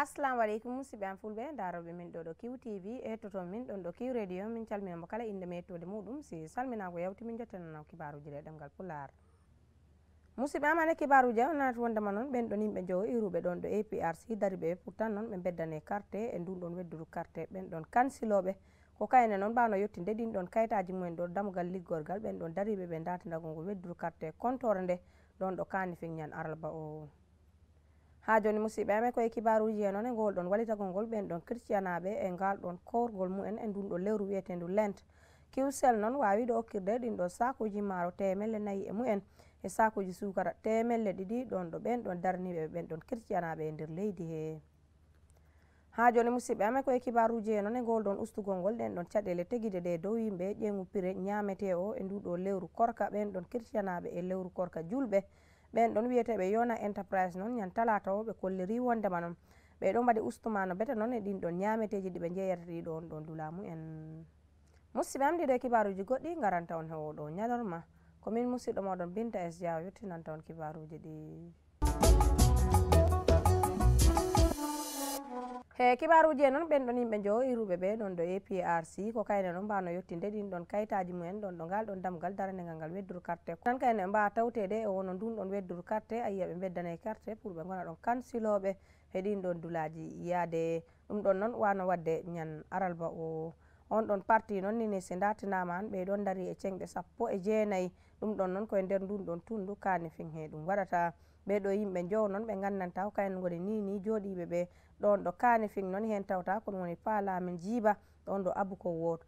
assalamu aleykum musidɓe am fulɓe daroɓe min ɗo ɗo kiw tv e hettoto min ɗon ɗo kiw radio min calminamo kala inde ma hettode muɗum si salminago yawti min jottanano kibaruji leɗemgal pulaar musidɓe amane kibaruji a nanata wondema noon ɓen ɗon yimɓe joo iruɓe ɗon ɗo aprc dariɓe pourtant noon ɓe beddane quarté e ndunɗon weddudu quarté ɓen ɗon kansiloɓe ko kayne noon mbano yettinde ɗin ɗon kayitaji mumen ɗo damugal liggorgal ɓen ɗon dariɓeɓe datidagol ngol weddudu quarté comptore nde ɗon ɗo kani fignan aralba o ha joni musidɓe amen koye kibaruji e noon e ngol ɗon walitagolngol ɓen ɗon christianaɓe e ngal ɗon korgol mumen e ndunɗo lewru wiyetendu lent kiusel noon wawi ɗo hokkirde ɗin ɗo sakuji maaro temelle nayyi e mumen e sakuji sukara temelle ɗiɗi ɗon ɗo ɓen ɗon darniɓe ɓen ɗon christianaɓe e nder leydi he ha joni musidɓe amen koye kibaruji e noon e ngol ɗon ustugol ngol ɗen ɗon caɗele teguide ɗe dow yimɓe ƴeŋu pire ñamete o e nduɗo lewru korka ɓen ɗon christianaɓe e lewru korka julɓe ɓen ɗon wiyeteɓe yona entreprise noon ñan talatawo ɓe kolleri wondema noon ɓe ɗon mbaɗi ustumano bete noon e ɗin ɗon ñameteji ɗi ɓe jeeyatati ɗon ɗon dulamu en musiɓe amdiɗo e kibaruji goɗɗi garanta on hewoɗo ñalorma komin musidɗo moɗon binta sdia yettinanta on kibaruji ɗi e kibaruji noon ɓen ɗon yimɓe jo iruɓe ɓe ɗon ɗo aprc ko kayne noon mbano yettinde ɗin ɗon kayitaji mumen ɗon ɗo ngal ɗon damgal daranegal ngal weddor carte ko tan kayne ɓe mbawa tawtede e wono ndun ɗon weddor carte a yiya ɓe beddane carte pour ɓe gona ɗon kansiloɓe e ɗin ɗon dulaji yaade ɗum ɗon noon wano wadde ñan aralba o on ɗon parti noon nini si datinaman ɓe ɗon dari e cengɗe sappo e jeenayyi ɗum ɗon noon koye nder ndun ɗon tundu kani fin he ɗum waɗata ɓe ɗo yimɓe jow noon ɓe gandanta ko kayne goni nini joɗiɓeɓe ɗon ɗo kaani fin noon heen tawta kon woni paalaamen jiiba ɗon ɗo abuko wood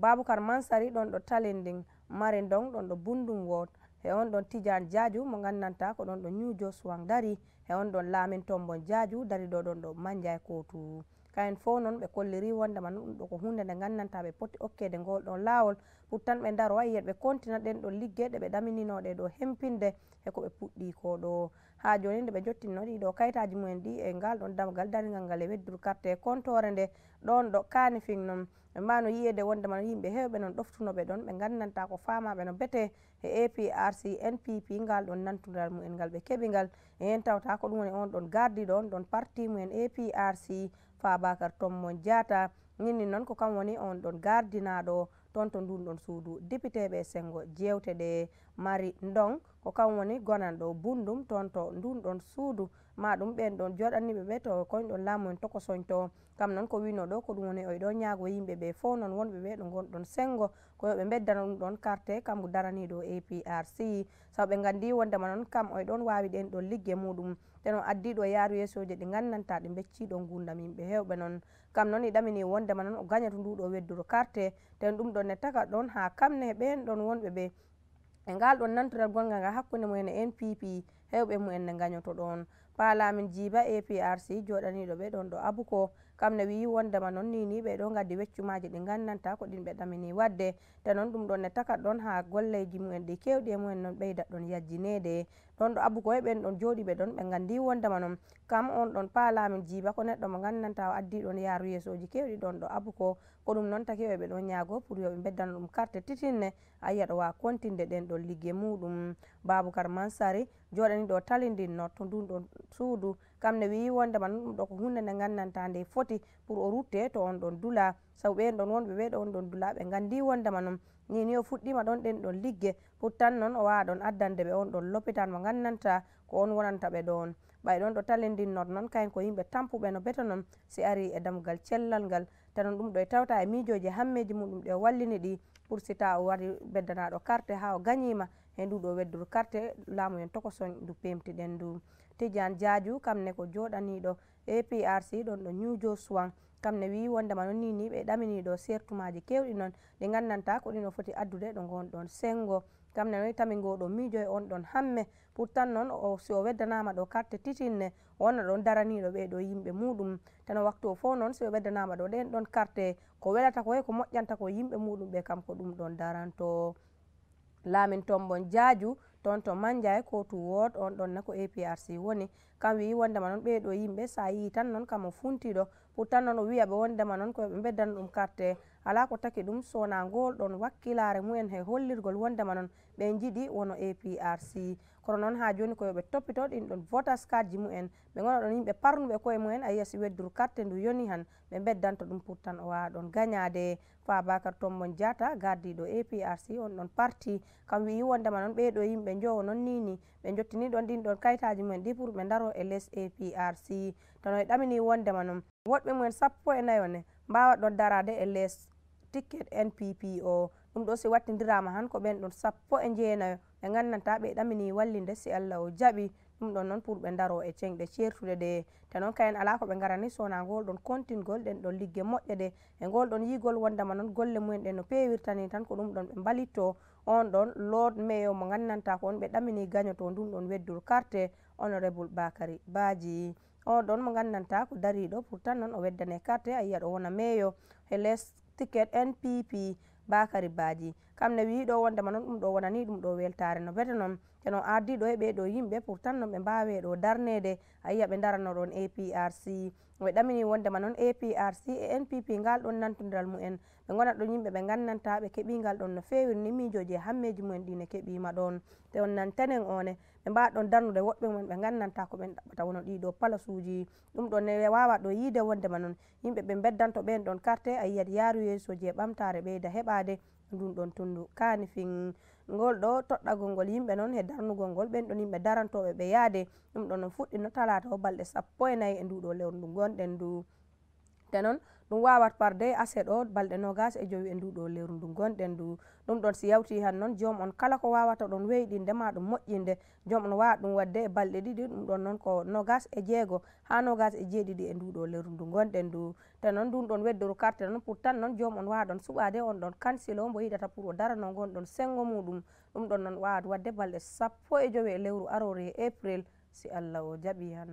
baabukar mansari ɗon ɗo talendin mari ndon ɗon ɗo bundum wood e on ɗon tijan jaaju mo nganndanta ko ɗon ɗo ñuujo suwan dari e on ɗon laamin tombon jaaju dari ɗo ɗon ɗo mannjay kootu kayen fo noon ɓe kolliri wonde ma ɗum ɗo ko hunde nde gandanta ɓe poti okkede ngol ɗon lawol pour tan ɓe daro wayi yen ɓe kontina ɗen ɗo liggeɗe ɓe ɗaminninoɗe ɗo hempinde eko ɓe puɗɗi ko ɗo ha joni nde ɓe jottinno ɗiɗo kayitaji mumen ɗi e ngal ɗon damgal daningal ngal e weddure carte contore e nde ɗon ɗo kanifin noon ma no yiyede wonde ma no yimɓe hewɓe noon ɗoftunoɓe ɗon ɓe gandanta ko famaɓe no bete e aprc npp ngal ɗon nantudal mumen ngal ɓe keɓingal e hen tawta ko ɗum woni on ɗon gardiɗo on ɗon parti mumen aprc fabacar tom mon diata ninni noon ko kam woni on ɗon gardinaɗo toon to ndun ɗon suudu dipiteɓe sengo jewteɗe mari ndong ko kam woni gonanɗo bundum toon to ndun ɗon suudu ma ɗum ɓen ɗon joɗanni ɓeɓe to koyɗon laamumen toko soñto kam noon ko wino ɗo ko ɗum woni oyɗo ñaago yimɓe ɓe fo noon wonɓe ɓe ɗo gonɗon sengo koyoɓe beddana ɗum ɗon carte kam darani ɗo aprc saw ɓe gandi wondema noon kam oy ɗon wawi ɗen ɗon ligge muɗum teno addiɗo yaaru yesoji ɗi gandanta ɗi becciɗo gundam yimɓe hewɓe noon kam noon iɗamini wondema noon o gañatu nduɗo wedduɗo carte ten ɗum ɗon ne taka ɗon ha kamne ɓen ɗon wonɓe ɓe e ngal ɗon nantural gonga nga hakkude mumen e npp hewɓe mumen ne gañoto ɗon palamin jiba aprc joɗaniɗo ɓe ɗon ɗo abuko kam ne wii wondema noon nini ɓeɗo gaddi weccumaji ɗi gandanta ko ɗin ɓeɗamini wadde te noon ɗum ɗon ne takat ɗon ha golleji mumen ɗi kewɗi e mumen noon ɓeydat ɗon yajjinede ɗon ɗo abou koye ɓen ɗon joɗiɓe ɗon ɓe gandi wondema noon kam on ɗon paalamin jiiba ko neɗɗo mo gandanta o addi ɗon yaaru yesoji kewɗi ɗon ɗo abou ko ko ɗum noon taki oyɓe ɗon ñaago pour yoɓe beddana ɗum carte titinne ayiyaɗo wawa kontinde ɗen ɗon ligge muɗum babou kar mansary joɗani ɗo talidin notto ndun ɗon suudu kam ne wii wonde ma ɗum ɗo ko hunde nde gandanta nde foti pour o rutte to on ɗon duula sabu ɓeen ɗon wonɓe ɓee ɗo on ɗon duula ɓe gandi wondema noon ni ni o fuɗɗima ɗon ɗen ɗon ligge pour tan noon o wawa ɗon addande ɓe on ɗon lopitan mo gandanta ko on wonanta ɓe ɗo on ɓay ɗon ɗo talendinnor noon kayen ko yimɓe tampuɓe no beta noon si ari e damugal cellal ngal tanon ɗum ɗo e tawta e miijoji e hammeji muɗum ɗe o wallini ɗi pour si ta o wari beddanaɗo carte ha o gañima en ɗuɗo weddor carte laamu en tokosoñ ndu pemti ɗen ndu tidiane diadiou kamne ko joɗaniɗo aprc ɗon ɗo niwjo suwan kamne wi wondema noon nini ɓe ɗaminiɗo sertu maji kewɗi noon ɗi gandanta ko ɗino foti addude ɗo gonɗon sengo kamne noon tamigoɗo mijo e on ɗon hamme pourtan noon si o weddanama ɗo carte titinne wonno ɗon daraniɗo ɓeɗo yimɓe muɗum tano waktu o fo noon si o weddanama ɗo ɗen ɗon carte ko welata ko he ko moƴƴanta ko yimɓe muɗum ɓe kam ko ɗum ɗon daranto laamin tombon jaaju toon to manjae ko to wood on ɗon na ko aprc woni kam wii wondema noon ɓeeɗo yimɓe so a yii tan noon kam o funtiiɗo pour tan noon o wiyaɓe wondema noon koyeɓe beddana ɗum carte ala ko taki ɗum sona ngol ɗon wakkilaare mumen he hollirgol wondema noon ɓe jiɗi wono aprc kono noon ha joni koyoɓe toppito ɗin ɗon votas kat ji mumen ɓe gona ɗon yimɓe parnuɓe koye mumen ayiya si wedduru carte ndu yoni han ɓe beddanto ɗum pour tan o wawa ɗon gagnade fabacar tombon diata gardiɗo aprc on ɗon parti kam wi wondema noon ɓeeɗo yimɓe jowo noon nini ɓe jottini ɗon ɗin ɗon kayitaji mumen ɗi pour ɓe daaro e les aprc tono e ɗamini wondema noon woɗɓe mumen sappo e nayo ne mbawa ɗon darade e les ticket npp o ɗum ɗo si wattidirama han ko ɓen ɗon sappo e jeenayo E ɓe gandanta ɓe ɗamini wallinde si allah o jaɓi ɗum ɗon noon pour ɓe daro e cengɗe certude ɗe te noon kayen ala ko ɓe garani sona ngol ɗon kontingol ɗen ɗon ligge moƴƴe ɗe e ngol ɗon yigol wondama noon golle mumen ɗe no pewirtani tan ko ɗum ɗon ɓe mbalitto on ɗon lord mayo mo gandanta ko on ɓe ɗamini gañoto ndum ɗon weddol quarte honorable bakary baji on ɗon mo gandanta ko dariɗo pour tan noon o weddane quarte a yiya ɗo wona mayo he les ticket npp bakari baji kam ne wiɗo wondema noon ɗum ɗo wonani ɗum ɗo weltare no bete non eno addi ɗo heɓe ɗo yimɓe pour tant noon ɓe mbawe ɗo darnede a yiya ɓe darano ɗon aprc ɓe ɗamini wondema noon aprc e npp ngal ɗon nantodiral mumen ɓe gonat ɗo yimɓe ɓe gandanta ɓe keeɓingal ɗon no fewiri ni mijoji e hammeji mumen ɗine keeɓima ɗon te on nantanen one ɓe mbawa ɗon darnude woɗɓe mumen ɓe gandanta ko ɓen ɗaɓɓata wono ɗiɗo palasuji ɗum ɗon ne wawa ɗo yiide wondema noon yimɓe ɓe beddanto ɓen ɗon carte a yiyat yaaru yesoji e ɓamtare ɓeyda heɓade ndun ɗon tundu kani fin ngol ɗo toɗɗagol ngol yimɓe noon he darnugol ngol ɓen ɗon yimɓe darantoɓe ɓe yaade ɗum ɗo noon fuɗɗino talata o balɗe sappo e nayyi e nduɗo lewru ndu gonɗen ndu te noon ɗum wawat parde aset o balɗe nogas e joyi e nduɗo lewru ndu gonɗen ndu ɗum ɗon si yawti han noon joom on kala ko wawata ɗon weyɗinde ma ɗum moƴƴinde joom on wawa ɗum wadde e balɗe ɗiɗi ɗum ɗon noon ko nogas e jeego ha nogas e jeeɗiɗi e nduɗo lewru ndu gonɗen ndu te noon ndun ɗon weddoru carte noon pour tan noon joom on wawa ɗon suɓade on ɗon kansilo mbo yiɗata pour o darano gonɗon sengo muɗum ɗum ɗon noon wawat wadde balɗe sappo e joyi e lewru arore e april si allah o jaaɓi han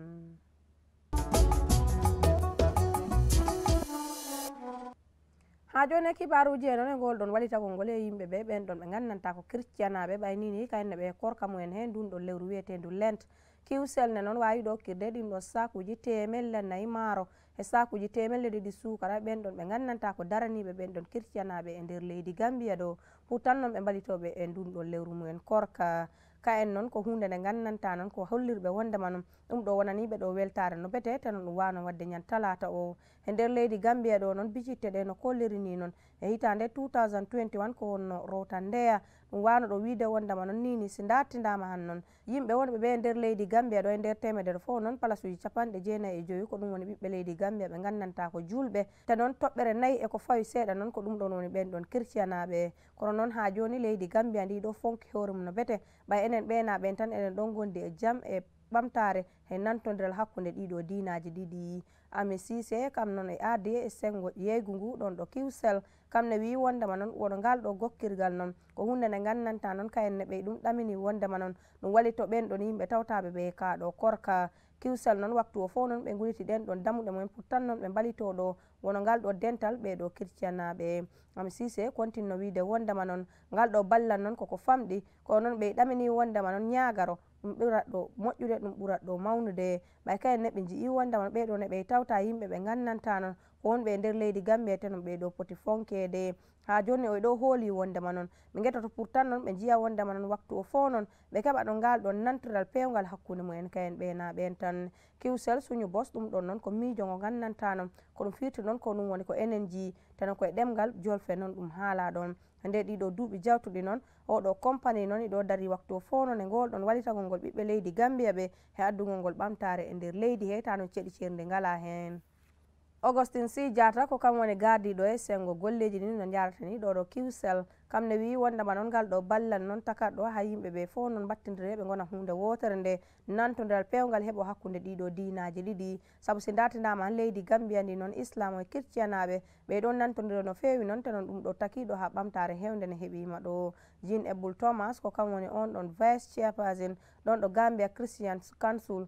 ha joni kibaruji enon e ngol ɗon walita kongol e yimɓe ɓe ɓen ɗon ɓe gandantako christianaɓe ɓaynini kayenne ɓe korka mumen he ndunɗon lewru wiyetendu lent kiusel ne noon wawi ɗo kirde ɗin ɗon sakuji temelle nayi maaro e sakuji temelle ɗiɗi sukara ɓen ɗon ɓe gandanta ko daraniɓe ɓen ɗon christianaɓe e nder leydi gambiya ɗo pour tan noon ɓe mbalitoɓe e ndunɗon lewru mumen korka ka en noon ko hunde nde gandanta noon ko hollirɓe wondema noon ɗum ɗo wonaniɓe ɗo weltare no bete te noon ɗum wano wadde ñan talata o e nder leydi gambiya ɗo noon bijitte ɗe no kolliri ni noon e hitande 2021 ko wonno rowta ndeya ɗum wano ɗo wiide wondema noon nini si dattidama han noon yimɓe wonɓe ɓe nder leydi gambia ɗo e nder temedere fo noon place uji capanɗe jeenayi e joyi ko ɗum woni ɓiɓɓe leydi gambia ɓe gandanta ko julɓe te noon toɓɓere nayyi eko fawi seeɗa noon ko ɗum ɗon woni ɓen ɗon christianaɓe kono noon ha joni leydi gambia ndi ɗo fonki hoore mum no bete ɓay enen ɓeenaɓen tan enen ɗon gondi e jaam e ɓamtare e nantodiral hakkunde ɗiɗo dinaji ɗiɗi ami sise kam noon e aadi e sengo yeygu ngu ɗon ɗo kiwsel kam ne wi wondema noon wono ngal ɗo gokkirgal noon ko hunde nde gandanta noon kayenne ɓey ɗum ɗamini wondema noon ɗum wali to ɓen ɗon yimɓe tawtaɓe ɓe ka ɗo korka kiwsel noon waktu o fo noon ɓe guliti ɗen ɗon damuɗe mumen pourtan noon ɓe mbalitoɗo wono ngal ɗo dental ɓe ɗo kirtianaɓe ami sise continno wiide wondema noon ngal ɗo ballan noon koko famɗi ko noon ɓey ɗamini wondema noon ñagaro ɗum ɓurat ɗo moƴƴude ɗum ɓurat ɗo mawnude ɓay kayen ne ɓe jii wonda mon ɓeɗo ne ɓe tawta yimɓe ɓe gandanta non ko wonɓe nder leydi gambia te non ɓeɗo poti fonkede ha joni oyɗo hooli wondema noon ɓe guetato pourtant noon ɓe jiya wondema noon waktu o fo noon ɓe keɓa ɗo ngal ɗon nantural pewgal hakkude mumen kayen ɓena ɓen tan kiusel suñu bos ɗum ɗon noon ko mijongo gandanta noon ko ɗum fiirti noon ko ɗum woni ko enen ji tanon koye ɗemgal jolfe noon ɗum haala ɗon nde ɗiɗo duuɓi jawtuɗi noon oɗo compani noon iɗo dari waktu o fono nde ngol ɗon walitagol ngol ɓiɓɓe leydi gambiya ɓe he addugol ngol ɓamtare e nder leydi he tanon ceeɗi ceerde ngala hen augustin si diata ko kam woni gardiɗo e sengo golleji ni no jarata ni ɗo ɗo kiusel kam ne wi wondema noon ngal ɗo ballan noon takat ɗo ha yimɓeɓe fo noon battidire ɓe gona hunde wotere nde nantodiral pewgal heeɓo hakkude ɗiɗo dinaji ɗiɗi saabu si datidama han leydi gambia ndi noon islamu e christianaɓe ɓe ɗon nantodire no fewi noon te noon ɗum ɗo takiɗo ha ɓamtare hewde ne heeɓima ɗo jean ebul thomas ko kam woni on ɗon vice chairpersin ɗon ɗo gambia christian council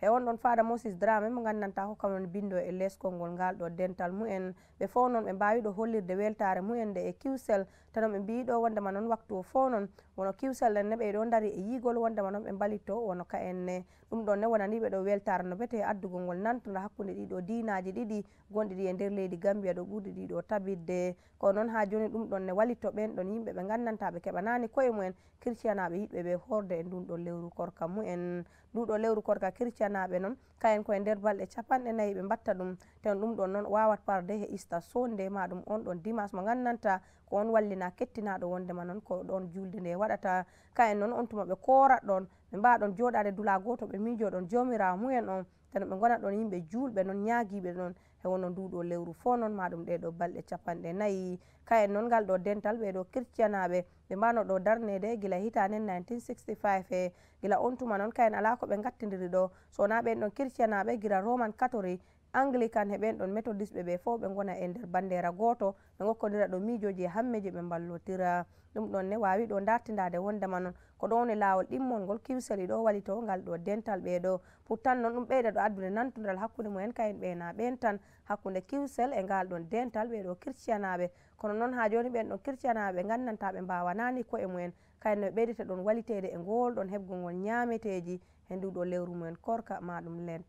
he on ɗon fada moses drame mo gandanta hokkamon bindo e leskol ngol ngal ɗo dental mu'en ɓe fo noon ɓe mbawi ɗo hollirde weltare mu'en nde e kiusel tono ɓe mbiɗo wondema noon waktu o fo noon wono kiwsel en ne ɓeyɗo dari e yigol wondema noon ɓe mbalitto wono ka enne ɗum ɗon ne wonaniɓe ɗo weltare no bete addugol ngol nantoda hakkude ɗiɗo dinaji ɗiɗi gonɗi ɗi e nder leydi gambia ɗo ɓurɗi ɗiɗo tabidde ko noon ha joni ɗum ɗon ne walitto ɓen ɗon yimɓe ɓe gandanta ɓe keɓanani koye mumen christianaɓe yiɗɓe ɓe horde e ndun ɗon lewru korka mumen nduɗo lewru korka christianaɓe noon kayen koye nder balɗe capanɗe nayyi ɓe mbatta ɗum ten ɗum ɗon noon wawat parde he ista sonde ma ɗum on ɗon dimas mo gandanta ko on wallina kettinaɗo wondema noon ko ɗon julde nde waɗata ka en noon on tumaɓe korat ɗon ɓe mba ɗon joɗade duula goto ɓe mijo ɗon jomirawo mumen on tano ɓe gona ɗon yimɓe julɓe noon ñaguiɓe noon hewono nduɗo lewru fo noon maɗum ɗe ɗo balɗe capanɗe nayyi ka en noon ngal ɗo dental ɓeɗo christianaɓe ɓe mbano ɗo darnede guila hitanen 1965 e guila on tuma noon ka en ala ko ɓe gattidiri ɗo sona ɓen ɗon christianaɓe guila roman catholi anglican heɓen ɗon méthodis ɓe ɓe fo ɓe gona e nder bandera goto ɓe gokkodira ɗo miijoji e hamme ji ɓe mballotira ɗum ɗon ne wawi ɗo dartidade wondema noon ko ɗo woni lawol ɗimmol ngol kiwseli ɗo wali to ngal ɗo dental ɓe ɗo pourtant noon ɗum ɓeyda ɗo addude nantudal hakkude mumen kayen ɓena ɓen tan hakkude kiwsel e ngal ɗon dental ɓe ɗo christianaɓe kono noon ha joni ɓen ɗon christianaɓe gandanta ɓe mbawanani koye mumen kayen noɓe ɓeydete ɗon walitede e ngol ɗon heɓgol ngol ñameteji hendu ɗo lewru mumen korka maɗum lent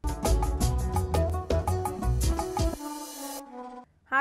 Thank you.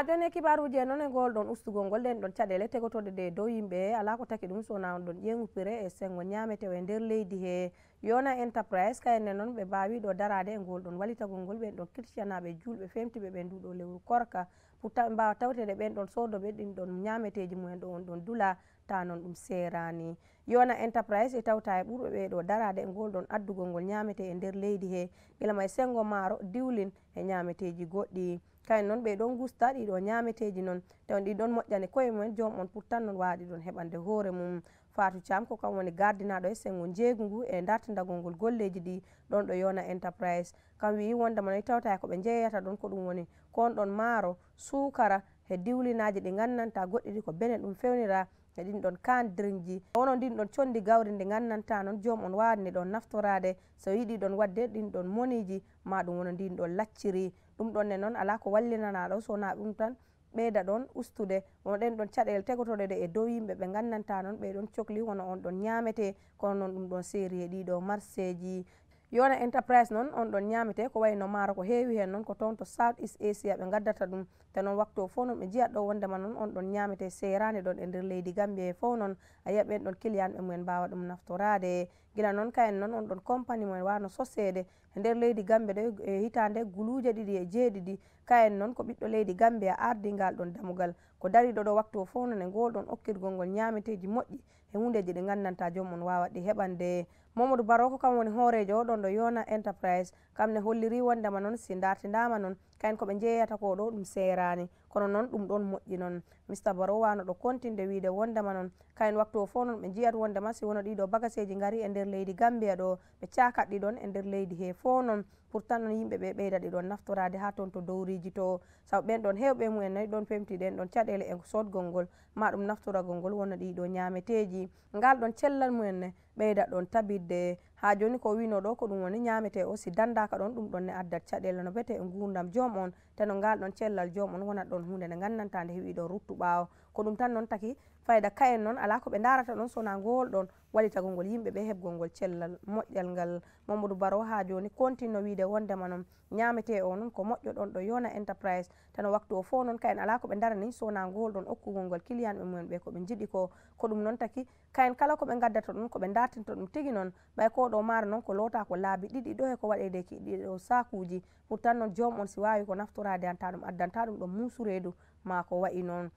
joni e kibaruji noon e ngol ɗon ustugol ngol nden ɗon caɗele tegotoɗe ɗe dow yimɓe ala ko taki ɗum sowona on ɗon ƴeŋupire e sengo ñameteo e nder leydi he yona entreprise kayenne noon ɓe mbawi ɗo darade e ngol ɗon walitagol ngol ɓen ɗon christianaɓe julɓe femtiɓe ɓe nduɗo lewru korka pour ta ɓe mbawa tawtede ɓen ɗon sodo ɓe ɗin ɗon ñameteji mumen ɗo on ɗon duula ta noon ɗum serani yona entreprise e tawta e ɓurɓe ɓe ɗo darade e ngol ɗon addugol ngol ñamete e nder leydi he guila ma e sengo maaro diwlin e ñameteji goɗɗi kayen noon ɓe ɗon gusta ɗiɗo ñameteji noon tawn ɗi ɗon moƴƴane koye mumen jom on pourtant noon wawaɗi ɗon heɓande hoore mum fatou thiam ko kam woni gardinaɗo e sengo jeegu ngu e dartadagol ngol golleji ɗi ɗon ɗo yona entreprise kam wi wondemanoi tawta koɓe jeeyata ɗon ko ɗum woni kon ɗon maaro suukara e diwlinaji ɗi gandanta goɗɗiɗi ko bene ɗum fewnira e ɗin ɗon kandirji wono ndin ɗon condi gawri nde gandanta noon joom on wawni ɗon naftorade so yiɗi ɗon wadde ɗin ɗon moniji ma ɗum wono ndin ɗon lacciri ɗum ɗonne noon ala ko wallinana ɗo sona ɗum tan ɓeyda ɗon ustude wonɗen ɗon caɗele tegotoɗe ɗe e dow yimɓe ɓe gandanta noon ɓe ɗon cohli wona on ɗon ñamete kono noon ɗum ɗon séri e ɗiɗo marché ji yona entreprise noon on ɗon ñamete ko wayno maaro ko heewi hen noon ko toon to south east asia ɓe gaddata ɗum te noon waktu o fo noon ɓe jiyat ɗo wondema noon on ɗon ñamete serani ɗon e nder leydi gambie e fo noon a yiya ɓen ɗon kilian ɓe mumen mbawa ɗum naftorade gila noon kayen noon on ɗon compagnie mumen wano sosede e nder leydi gambie ɗo e hitande guluje ɗiɗi e jeeɗiɗi kayen noon ko ɓiɗɗo leydi gambie a ardingal ɗon damugal ko dariɗo ɗo waktu o fo noon e ngol ɗon okkirgol ngol ñameteji moƴƴi e hundeji ɗi gandanta joomum wawa ɗi heɓande momadou baro ko kam woni hoorejo oɗon ɗo yona entreprise kamne holliri wondema noon si dartidama noon kayen koɓe jeeyata ko ɗo ɗum serani kono noon ɗum ɗon moƴƴi noon mista baro wano ɗo continde wiide wondema noon kayen waktu o fo noon ɓe jiyat wondema si wono ɗiɗo bagaseji gaari e nder leydi gambia ɗo ɓe cakatɗi ɗon e nder leydi he fo noon pourtant noon yimɓeɓe ɓeyda ɗiɗon naftorade ha toon to dowriji to saw ɓen ɗon hewɓe mumen nayi ɗon pemti ɗen ɗon caɗele e sodgol ngol ma ɗum naftoragol ngol wono ɗiɗo ñameteji ngal ɗon cellal mumen nayi ɓeyda ɗon tabidde ha joni ko wino ɗo ko ɗum woni ñamete o si dandaka ɗon ɗum ɗon ne addat caɗele no bete e gurdam joom on teno ngal ɗon cellal joom on wonat ɗon hunde nde gandanta nde heewi ɗo ruttu ɓawo ko ɗum tan noon taki fayda kayen noon ala ko ɓe darata ɗon sona ngol ɗon waɗi tagol ngol yimɓeɓe hebgol ngol cellal moƴƴal ngal mamadou baro ha joni contine no wiide wondema noon ñamete o noon ko moƴƴo ɗon ɗo yona entreprise tano waktu o fo noon kayen ala ko ɓe darani sona ngol ɗon okkugol ngol cliant ɓe mumen ɓe koɓe jiɗi ko ko ɗum noon taki kayen kala koɓe gaddata ɗon koɓe dartinto ɗum tigui noon ɓay ko ɗo maaro noon ko loota ko laabi ɗiɗi ɗo e ko waɗede ɗiɗo sakuji pour tan noon joom on si wawi ko naftorade anta ɗum addanta ɗum ɗo musuredu ma ko wayi noon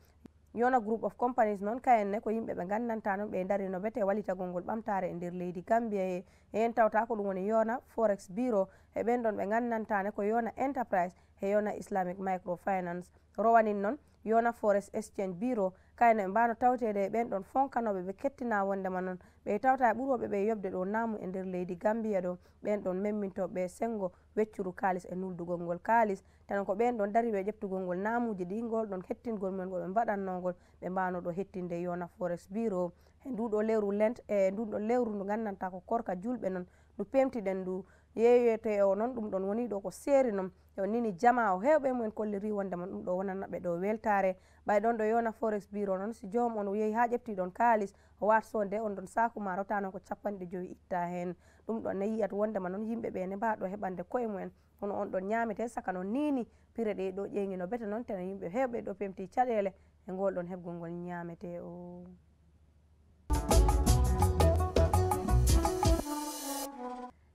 yona groupe of companies noon kayenne ko yimɓe ɓe gandanta noon ɓe dari no wete walitagol ngol ɓamtare e nder leydi gambia e, e en tawta ko ɗum woni yona forex bureau e ɓen ɗon ɓe gandantane ko yona entreprise e yona islamic microfinance rowanin noon yona forex exchange bureau kayne en mbano tawtede e ɓen ɗon fonkanoɓe ɓe kettina wondema noon ɓe tawta e ɓuroɓe ɓe yobde ɗo namu e nder leydi gambiya ɗo ɓen ɗon memmintoɓe sengo weccuru kalis e nuldugol ngol kalis tan ko ɓen ɗon dariɓe ƴeftugol ngol namuji ɗingol ɗon hettingol men goɓe mbaɗannongol ɓe mbano ɗo hettinde yona forex bureau e nduɗo lewru lent e nduɗo lewru ndu gandanta ko korka julɓe noon ndu pemtiɗen ndu yeeyete e o noon ɗum ɗon woni ɗo ko seeri noon o nini jama o hewɓe mumen kolliri wonde mon ɗum ɗo wonanaɓe ɗo weltare ɓay ɗon ɗo yona forex bureau noon si jom on yehi ha ƴefti ɗon kalis o wat sode on ɗon sakuma rota noon ko capanɗe joyi itta hen ɗum ɗon ne yiyat wondema noon yimɓeɓe ne mbaɗo heɓande koye mumen hono on ɗon ñamete saka noon nini pire ɗe ɗo ƴeŋino bete noon tena yimɓe hewɓe ɗo pemti caɗele e ngol ɗon heɓgol ngol ñamete o oh.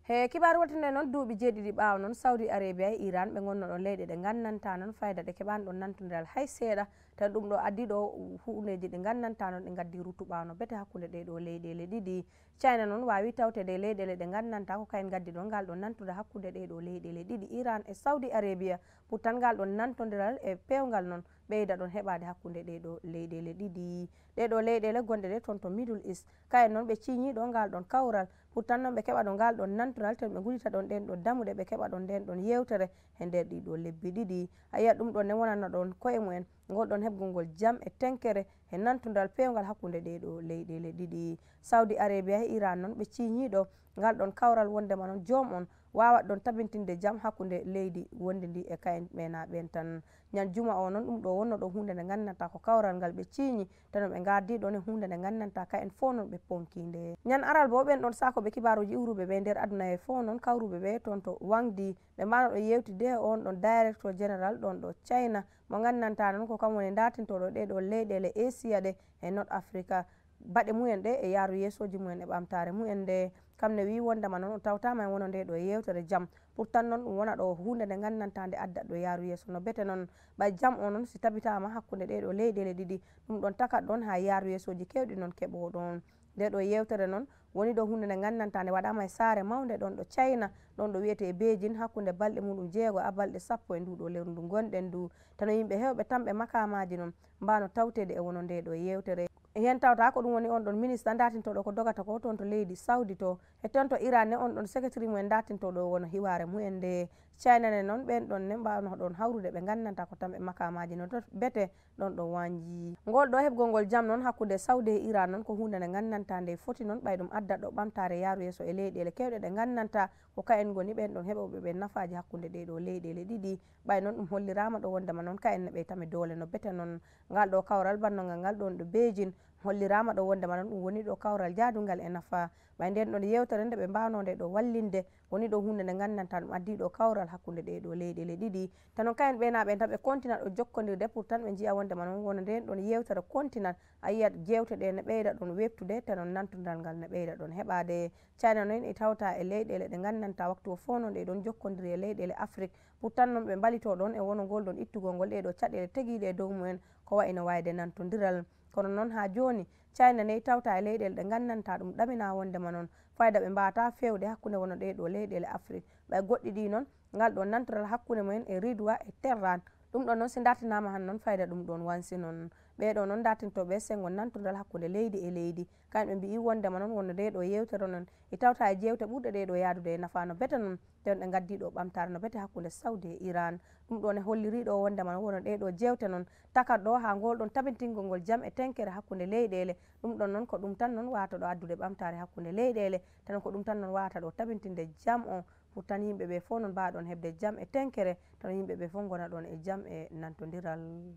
e kibaru watinde noon duuɓi jeeɗiɗi ɓaawa noon saudi arabia e iran ɓe gonno ɗon leyɗe ɗe gandanta noon fayda ɗe keɓani ɗon nantodiral hay seeɗa tan ɗum ɗo addi ɗo hundeji ɗi gandantano ɗi gaddi rutuɓano bete hakkude ɗeɗo leyɗele ɗiɗi china noon wawi tawte ɗe leyɗele ɗe gandanta ko kayen gaddi ɗo ngal ɗon nantude hakkude ɗeɗo leyɗele ɗiɗi iran e saudi arabia pourtant ngal ɗon nantodiral e pewgal noon ɓeyda ɗon heɓade hakkude ɗeɗo leyɗele ɗiɗi ɗeɗo leyɗele gonɗe ɗe toon to middle east kayen noon ɓe ciñiɗo ngal ɗon kawral pourtant noon ɓe keɓa ɗo ngal ɗon nantural ten ɓe gulita ɗon ɗen ɗo damuɗe ɓe keɓa ɗon nden ɗon yewtere e nder ɗiɗo lebbi ɗiɗi a yiyat ɗum ɗon ne wonana ɗon koye mumen ngol ɗon heɓgol ngol jam e tenkere hen nantudal pewgal hakkunde ɗeɗo leyɗele ɗiɗi saudi arabia e iran noon ɓe ciñiɗo ngal ɗon kawral wondema noon joom on wawat ɗon tabintinde jaam hakkunde leydi wondi ndi e kaye ɓena ɓen tan ñan juma o noon ɗum ɗo wonno ɗo hunde nde gandanta ko kawral ngal ɓe ciñi tanon ɓe gadiɗon e hunde nde gandanta ka en fo noon ɓe ponki nde ñan aral bo ɓen ɗon sakoɓe kibaruji iwruɓe ɓe nder aduna e fo noon kawruɓe ɓe toon to wangdi ɓe mbano ɗo yewti de on ɗon directo général ɗon ɗo china mo gandanta noon ko kamwoni datintoɗo ɗeɗo leyɗele asia ɗe e north africa baɗe mumen ɗe e yaaru yesoji mumen e ɓamtare mumen nde kam ne wi wondema noon tawtama e wono nde ɗo e yewtere jaam pour tan noon ɗum wona ɗo hunde nde gandanta nde addat ɗo yaaru yeeso no bete noon ɓay jaam o noon si tabitama hakkude ɗe ɗo leyɗele ɗiɗi ɗum ɗon takat ɗon ha yaaru yeesoji kewɗi noon keeɓo ɗon nde ɗo yewtere noon woni ɗo hunde nde gandanta nde waɗama e saare mawde ɗon ɗo china ɗon ɗo wiyete beijin hakkude balɗe muɗum jeego a balɗe sappo e nduɗo lerndu gonɗen ndu tano yimɓe hewɓe tamɓe makamaji noon mbano tawtede e wono nde ɗo yewtere hen tawta ko ɗum woni on ɗon ministre datintoɗo ko dogata ko toon to leydi saudi to e toon to iran ne on ɗon secretary mumen datintoɗo wono hiware mumen nde china ne noon ɓen ɗon ne mbawno ɗon hawrude ɓe gandanta ko tan ɓe makamaji no bete ɗon ɗo wañji ngol ɗo hebgol ngol jam noon hakkude sawde e iran noon ko hunde nde gandanta nde foti noon ɓay ɗum addat ɗo ɓamtare yaaru yesso e leyɗele kewɗe ɗe gandanta ko kayen goni ɓen ɗon heɓoɓe ɓe nafaji hakkude ɗe ɗo leyɗele ɗiɗi ɓay noon ɗum hollirama ɗo wondema noon kayenne ɓe tame doole no bete noon ngal ɗo kawral bannogal ngal ɗon ɗo beijin hollirama ɗo wonde mana ɗum woni ɗo kawral jadugal e nafa ɓay nden ɗon yewtere nde ɓe mbawno nde ɗo wallinde woni ɗo hunde nde gandanta ɗum addi ɗo kawral hakkude ɗe ɗo leyɗele ɗiɗi te noon kayen ɓeynaɓe tan ɓe continat ɗo jokkodirde pour tan ɓe jiya wonde mana wono nden ɗon yewtere continat a yiya jewte ɗe ne ɓeyda ɗon webtude te noon nantudal ngal ne ɓeyda ɗon heɓade china noon e tawta e leyɗele ɗe gandanta waktu o fof noon ɗe ɗon jokkodiri e leyɗele afrique pour tan noon ɓe mbalito ɗon e wono ngol ɗon ittugol ngol ɗe ɗo caɗele teguiɗe e dow mumen ko wayino wawde nantodiral kono noon ha joni china ney tawta e leyɗel ɗe gandanta ɗum ɗamina wondema noon fayda ɓe mbata fewde hakkude wono ɗe ɗo leyɗele afrique ɓay goɗɗi ɗi noon ngal ɗo nantoral hakkude mumen e ridoi e terran ɗum ɗon noon si dartinama han noon fayda ɗum ɗon wansi noon ɓeɗo noon dartintoɓe sengo nantodal hakkunde leydi e leydi kamɓe mbi'i wondema noon wonno ɗeɗo yewtere noon e tawta e jewte ɓurɗe ɗeɗo yaadude e nafa no bete noon ten ɗe gaddiɗo ɓamtare no bete hakkunde sawdi e iran ɗum ɗon e holliriɗo wondema noon wono ɗeɗo jewte noon takat ɗo ha ngol ɗon tabintingol ngol jaam e tenkere hakkunde leyɗele ɗum ɗon noon ko ɗum tan noon wawata ɗo addude ɓamtare hakkunde leyɗele tan ko ɗum tan noon wawata ɗo tabintinde jaam o pour tan yimɓeɓe fo noon mbaɗon heɓde jaam e tenkere tan yimɓeɓe fo gona ɗon e jaam e nantodiral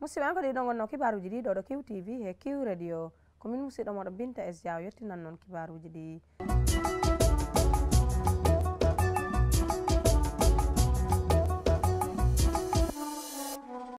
musidɓeanko ɗi ɗon gonno kibaruji ɗi ɗo ɗo kiw tv e kiw radio commune musidɗo moɗo binta sdiaw yettinan noon kibaruji ɗi